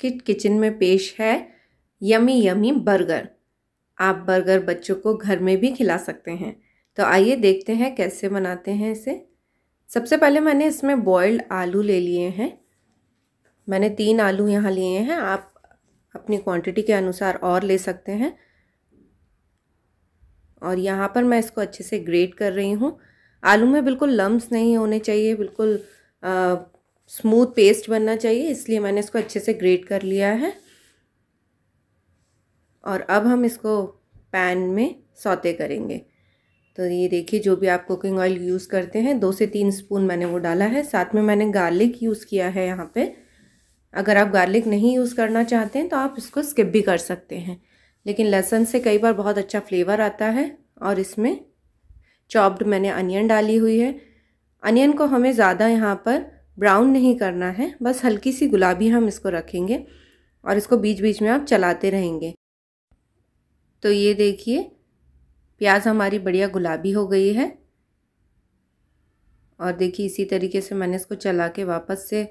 kit kitchen में पेश है यमी यमी बर्गर आप बर्गर बच्चों को घर में भी खिला सकते हैं तो आइए देखते हैं कैसे बनाते हैं इसे सबसे पहले मैंने इसमें बॉयल्ड आलू ले लिए हैं मैंने तीन आलू यहाँ लिए हैं आप अपनी क्वांटिटी के अनुसार और ले सकते हैं और यहाँ पर मैं इसको अच्छे से ग्रेट कर रही हूँ आलू में बिल्कुल लम्ब्स नहीं होने चाहिए बिल्कुल स्मूथ पेस्ट बनना चाहिए इसलिए मैंने इसको अच्छे से ग्रेट कर लिया है और अब हम इसको पैन में सौते करेंगे तो ये देखिए जो भी आप कुकिंग ऑयल यूज़ करते हैं दो से तीन स्पून मैंने वो डाला है साथ में मैंने गार्लिक यूज़ किया है यहाँ पे अगर आप गार्लिक नहीं यूज़ करना चाहते हैं तो आप इसको स्किप भी कर सकते हैं लेकिन लहसुन से कई बार बहुत अच्छा फ्लेवर आता है और इसमें चॉप्ड मैंने अनियन डाली हुई है अनियन को हमें ज़्यादा यहाँ पर ब्राउन नहीं करना है बस हल्की सी गुलाबी हम इसको रखेंगे और इसको बीच बीच में आप चलाते रहेंगे तो ये देखिए प्याज हमारी बढ़िया गुलाबी हो गई है और देखिए इसी तरीके से मैंने इसको चला के वापस से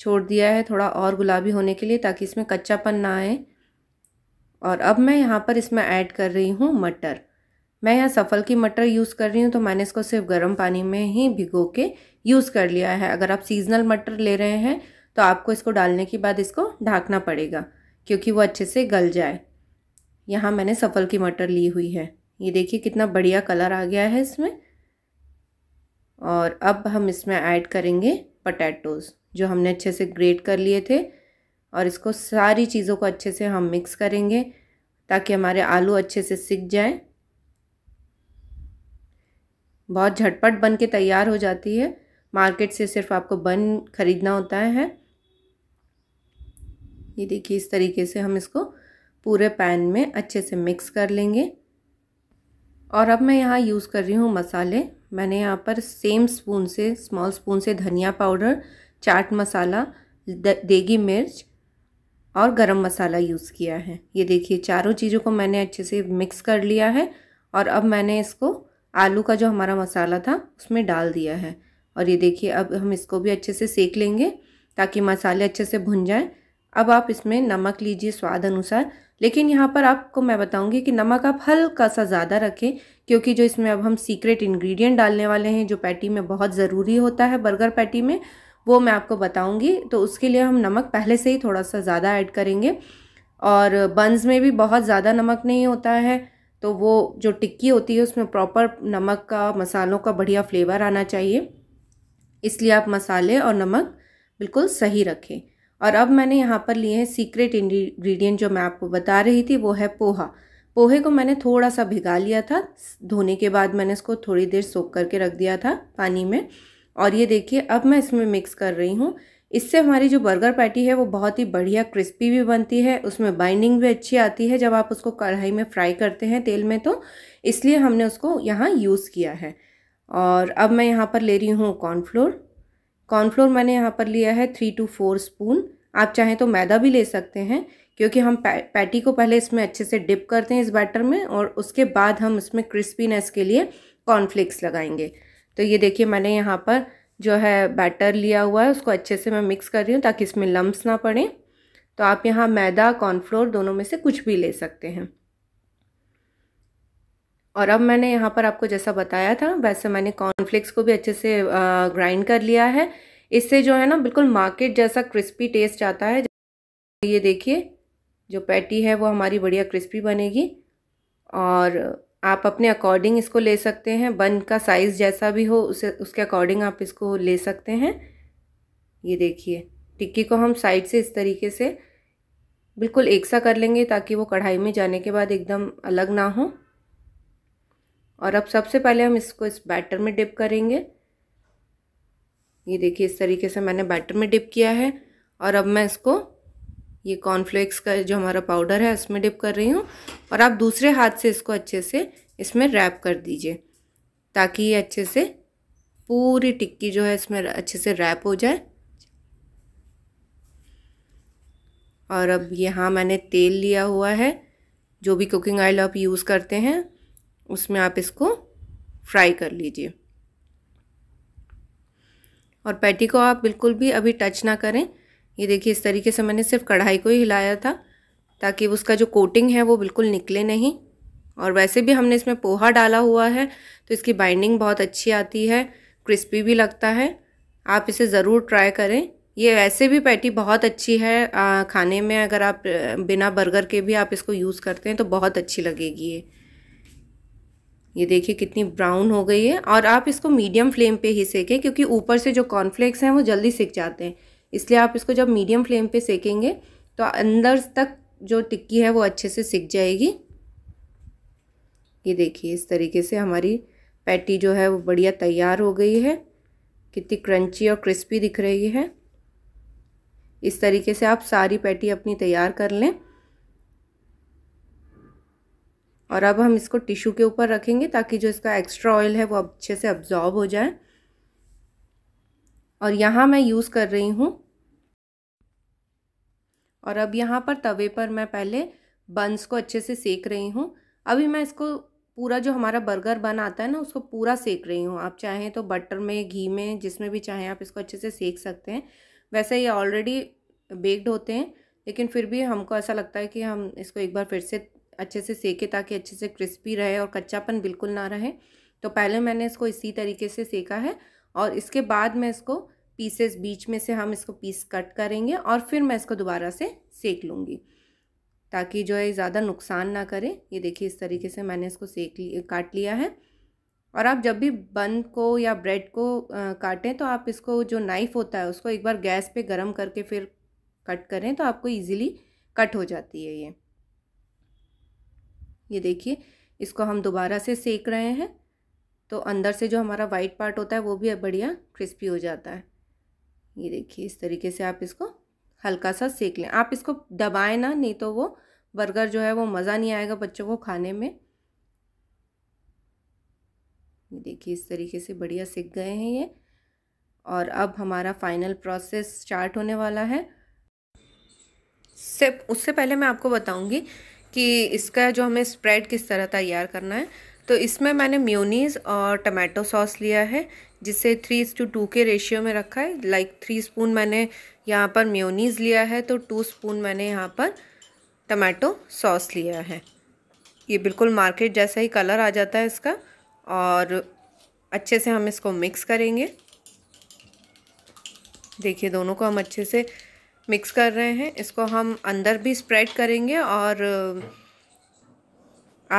छोड़ दिया है थोड़ा और गुलाबी होने के लिए ताकि इसमें कच्चापन ना आए और अब मैं यहाँ पर इसमें ऐड कर रही हूँ मटर मैं यहाँ सफल की मटर यूज़ कर रही हूँ तो मैंने इसको सिर्फ गर्म पानी में ही भिगो के यूज़ कर लिया है अगर आप सीजनल मटर ले रहे हैं तो आपको इसको डालने के बाद इसको ढाँकना पड़ेगा क्योंकि वो अच्छे से गल जाए यहाँ मैंने सफल की मटर ली हुई है ये देखिए कितना बढ़िया कलर आ गया है इसमें और अब हम इसमें ऐड करेंगे पटैटोज़ जो हमने अच्छे से ग्रेट कर लिए थे और इसको सारी चीज़ों को अच्छे से हम मिक्स करेंगे ताकि हमारे आलू अच्छे से सिक जाएं बहुत झटपट बन के तैयार हो जाती है मार्केट से सिर्फ आपको बन खरीदना होता है ये देखिए इस तरीके से हम इसको पूरे पैन में अच्छे से मिक्स कर लेंगे और अब मैं यहाँ यूज़ कर रही हूँ मसाले मैंने यहाँ पर सेम स्पून से स्मॉल स्पून से धनिया पाउडर चाट मसाला देगी मिर्च और गरम मसाला यूज़ किया है ये देखिए चारों चीज़ों को मैंने अच्छे से मिक्स कर लिया है और अब मैंने इसको आलू का जो हमारा मसाला था उसमें डाल दिया है और ये देखिए अब हम इसको भी अच्छे से सेक लेंगे ताकि मसाले अच्छे से भुन जाएं अब आप इसमें नमक लीजिए स्वाद अनुसार लेकिन यहाँ पर आपको मैं बताऊँगी कि नमक आप हल्का सा ज़्यादा रखें क्योंकि जो इसमें अब हम सीक्रेट इन्ग्रीडियंट डालने वाले हैं जो पैटी में बहुत ज़रूरी होता है बर्गर पैटी में वो मैं आपको बताऊँगी तो उसके लिए हम नमक पहले से ही थोड़ा सा ज़्यादा ऐड करेंगे और बंस में भी बहुत ज़्यादा नमक नहीं होता है तो वो जो टिक्की होती है उसमें प्रॉपर नमक का मसालों का बढ़िया फ्लेवर आना चाहिए इसलिए आप मसाले और नमक बिल्कुल सही रखें और अब मैंने यहाँ पर लिए हैं सीक्रेट इंग्रेडिएंट जो मैं आपको बता रही थी वो है पोहा पोहे को मैंने थोड़ा सा भिगा लिया था धोने के बाद मैंने इसको थोड़ी देर सोख करके रख दिया था पानी में और ये देखिए अब मैं इसमें मिक्स कर रही हूँ इससे हमारी जो बर्गर पैटी है वो बहुत ही बढ़िया क्रिस्पी भी बनती है उसमें बाइंडिंग भी अच्छी आती है जब आप उसको कढ़ाई में फ्राई करते हैं तेल में तो इसलिए हमने उसको यहाँ यूज़ किया है और अब मैं यहाँ पर ले रही हूँ कॉर्नफ्लोर कॉर्नफ्लोर मैंने यहाँ पर लिया है थ्री टू फोर स्पून आप चाहें तो मैदा भी ले सकते हैं क्योंकि हम पै, पैटी को पहले इसमें अच्छे से डिप करते हैं इस बैटर में और उसके बाद हम इसमें क्रिस्पीनेस के लिए कॉर्नफ्लेक्स लगाएंगे तो ये देखिए मैंने यहाँ पर जो है बैटर लिया हुआ है उसको अच्छे से मैं मिक्स कर रही हूँ ताकि इसमें लम्ब्स ना पड़ें तो आप यहाँ मैदा कॉर्नफ्लोर दोनों में से कुछ भी ले सकते हैं और अब मैंने यहाँ पर आपको जैसा बताया था वैसे मैंने कॉर्नफ्लेक्स को भी अच्छे से ग्राइंड कर लिया है इससे जो है ना बिल्कुल मार्केट जैसा क्रिस्पी टेस्ट आता है ये देखिए जो पैटी है वो हमारी बढ़िया क्रिस्पी बनेगी और आप अपने अकॉर्डिंग इसको ले सकते हैं बन का साइज़ जैसा भी हो उसे उसके अकॉर्डिंग आप इसको ले सकते हैं ये देखिए टिक्की को हम साइड से इस तरीके से बिल्कुल एक सा कर लेंगे ताकि वो कढ़ाई में जाने के बाद एकदम अलग ना हो और अब सबसे पहले हम इसको इस बैटर में डिप करेंगे ये देखिए इस तरीके से मैंने बैटर में डिप किया है और अब मैं इसको ये कॉर्नफ्लेक्स का जो हमारा पाउडर है उसमें डिप कर रही हूँ और आप दूसरे हाथ से इसको अच्छे से इसमें रैप कर दीजिए ताकि ये अच्छे से पूरी टिक्की जो है इसमें अच्छे से रैप हो जाए और अब यहाँ मैंने तेल लिया हुआ है जो भी कुकिंग ऑयल आप यूज़ करते हैं उसमें आप इसको फ्राई कर लीजिए और पैटी को आप बिल्कुल भी अभी टच ना करें ये देखिए इस तरीके से मैंने सिर्फ कढ़ाई को ही हिलाया था ताकि उसका जो कोटिंग है वो बिल्कुल निकले नहीं और वैसे भी हमने इसमें पोहा डाला हुआ है तो इसकी बाइंडिंग बहुत अच्छी आती है क्रिस्पी भी लगता है आप इसे ज़रूर ट्राई करें ये वैसे भी पैटी बहुत अच्छी है आ, खाने में अगर आप बिना बर्गर के भी आप इसको यूज़ करते हैं तो बहुत अच्छी लगेगी ये ये देखिए कितनी ब्राउन हो गई है और आप इसको मीडियम फ्लेम पे ही सेकें क्योंकि ऊपर से जो कॉर्नफ्लेक्स हैं वो जल्दी सिक जाते हैं इसलिए आप इसको जब मीडियम फ्लेम पे सेकेंगे तो अंदर तक जो टिक्की है वो अच्छे से सिक जाएगी ये देखिए इस तरीके से हमारी पैटी जो है वो बढ़िया तैयार हो गई है कितनी क्रंची और क्रिस्पी दिख रही है इस तरीके से आप सारी पैटी अपनी तैयार कर लें और अब हम इसको टिश्यू के ऊपर रखेंगे ताकि जो इसका एक्स्ट्रा ऑयल है वो अच्छे से अब्जॉर्ब हो जाए और यहाँ मैं यूज़ कर रही हूँ और अब यहाँ पर तवे पर मैं पहले बंस को अच्छे से सेक रही हूँ अभी मैं इसको पूरा जो हमारा बर्गर बन आता है ना उसको पूरा सेक रही हूँ आप चाहें तो बटर में घी में जिसमें भी चाहें आप इसको अच्छे से सेक सकते हैं वैसे ये ऑलरेडी बेक्ड होते हैं लेकिन फिर भी हमको ऐसा लगता है कि हम इसको एक बार फिर से अच्छे से सेकें ताकि अच्छे से क्रिस्पी रहे और कच्चापन बिल्कुल ना रहे तो पहले मैंने इसको इसी तरीके से सेका है और इसके बाद मैं इसको पीसेस बीच में से हम इसको पीस कट करेंगे और फिर मैं इसको दोबारा से सेक लूँगी ताकि जो है ज़्यादा नुकसान ना करे ये देखिए इस तरीके से मैंने इसको सेक ली काट लिया है और आप जब भी बन को या ब्रेड को काटें तो आप इसको जो नाइफ़ होता है उसको एक बार गैस पे गरम करके फिर कट करें तो आपको इजीली कट हो जाती है ये ये देखिए इसको हम दोबारा से सेक रहे हैं तो अंदर से जो हमारा वाइट पार्ट होता है वो भी बढ़िया क्रिस्पी हो जाता है ये देखिए इस तरीके से आप इसको हल्का सा सेक लें आप इसको दबाएं ना नहीं तो वो बर्गर जो है वो मज़ा नहीं आएगा बच्चों को खाने में ये देखिए इस तरीके से बढ़िया सीख गए हैं ये और अब हमारा फाइनल प्रोसेस स्टार्ट होने वाला है से उससे पहले मैं आपको बताऊंगी कि इसका जो हमें स्प्रेड किस तरह तैयार करना है तो इसमें मैंने म्यूनीस और टमाटो सॉस लिया है जिसे थ्री टू टू के रेशियो में रखा है लाइक थ्री स्पून मैंने यहाँ पर म्योनीज़ लिया है तो टू स्पून मैंने यहाँ पर टमाटो सॉस लिया है ये बिल्कुल मार्केट जैसा ही कलर आ जाता है इसका और अच्छे से हम इसको मिक्स करेंगे देखिए दोनों को हम अच्छे से मिक्स कर रहे हैं इसको हम अंदर भी स्प्रेड करेंगे और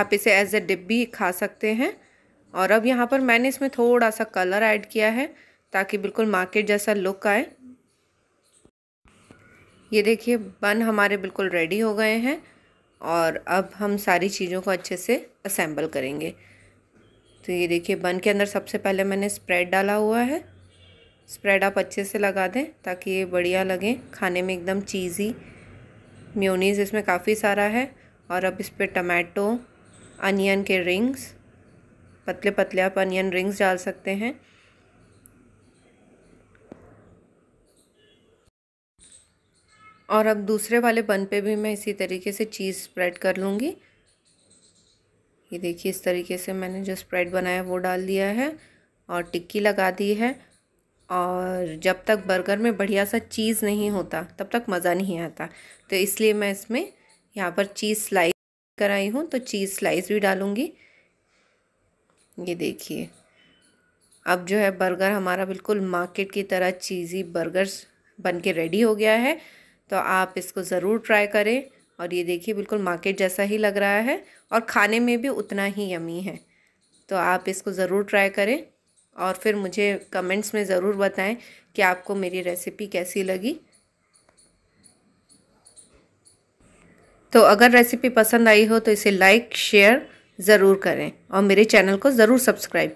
आप इसे एज ए डिप भी खा सकते हैं और अब यहाँ पर मैंने इसमें थोड़ा सा कलर ऐड किया है ताकि बिल्कुल मार्केट जैसा लुक आए ये देखिए बन हमारे बिल्कुल रेडी हो गए हैं और अब हम सारी चीज़ों को अच्छे से असेंबल करेंगे तो ये देखिए बन के अंदर सबसे पहले मैंने स्प्रेड डाला हुआ है स्प्रेड आप अच्छे से लगा दें ताकि ये बढ़िया लगे खाने में एकदम चीज़ी म्योनीज़ इसमें काफ़ी सारा है और अब इस पर टमाटो अनियन के रिंग्स पतले पतले आप अनियन रिंग्स डाल सकते हैं और अब दूसरे वाले बन पे भी मैं इसी तरीके से चीज़ स्प्रेड कर लूँगी ये देखिए इस तरीके से मैंने जो स्प्रेड बनाया वो डाल दिया है और टिक्की लगा दी है और जब तक बर्गर में बढ़िया सा चीज़ नहीं होता तब तक मज़ा नहीं आता तो इसलिए मैं इसमें यहाँ पर चीज़ स्लाइस कराई हूँ तो चीज़ स्लाइस भी डालूँगी ये देखिए अब जो है बर्गर हमारा बिल्कुल मार्केट की तरह चीज़ी बर्गर बन के रेडी हो गया है तो आप इसको ज़रूर ट्राई करें और ये देखिए बिल्कुल मार्केट जैसा ही लग रहा है और खाने में भी उतना ही यमी है तो आप इसको ज़रूर ट्राई करें और फिर मुझे कमेंट्स में ज़रूर बताएं कि आपको मेरी रेसिपी कैसी लगी तो अगर रेसिपी पसंद आई हो तो इसे लाइक शेयर ज़रूर करें और मेरे चैनल को ज़रूर सब्सक्राइब करें